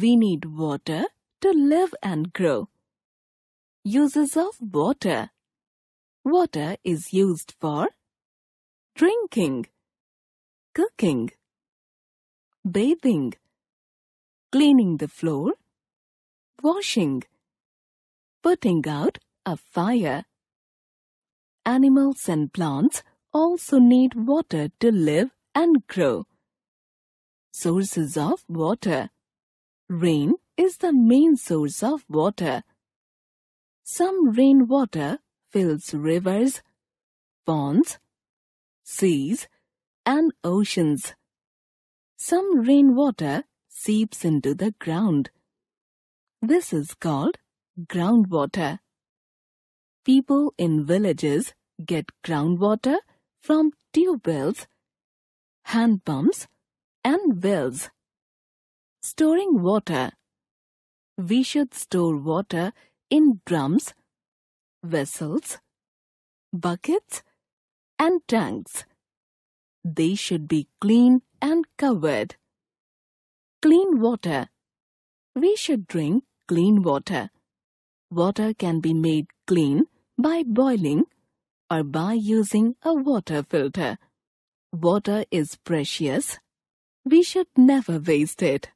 We need water to live and grow. Uses of water. Water is used for drinking, cooking, bathing, cleaning the floor, washing, putting out a fire. Animals and plants also need water to live and grow. Sources of water Rain is the main source of water. Some rainwater fills rivers, ponds, seas, and oceans. Some rainwater seeps into the ground. This is called groundwater. People in villages get groundwater from tube wells, hand pumps, and wells. Storing water. We should store water in drums, vessels, buckets and tanks. They should be clean and covered. Clean water. We should drink clean water. Water can be made clean by boiling or by using a water filter. Water is precious. We should never waste it.